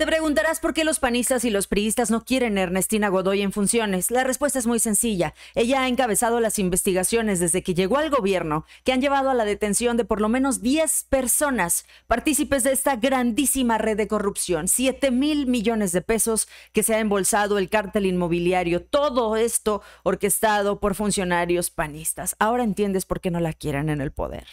Te preguntarás por qué los panistas y los priistas no quieren a Ernestina Godoy en funciones. La respuesta es muy sencilla. Ella ha encabezado las investigaciones desde que llegó al gobierno, que han llevado a la detención de por lo menos 10 personas, partícipes de esta grandísima red de corrupción, 7 mil millones de pesos que se ha embolsado el cártel inmobiliario, todo esto orquestado por funcionarios panistas. Ahora entiendes por qué no la quieren en el poder.